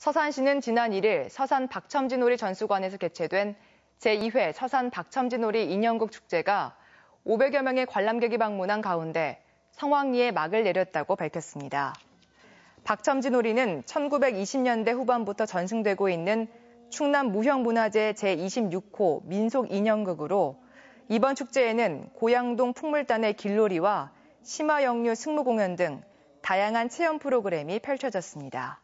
서산시는 지난 1일 서산 박첨진오리 전수관에서 개최된 제2회 서산 박첨진오리 인형극 축제가 500여 명의 관람객이 방문한 가운데 성황리에 막을 내렸다고 밝혔습니다. 박첨진오리는 1920년대 후반부터 전승되고 있는 충남 무형문화재 제26호 민속 인형극으로 이번 축제에는 고양동 풍물단의 길놀이와 심화영류 승무공연 등 다양한 체험 프로그램이 펼쳐졌습니다.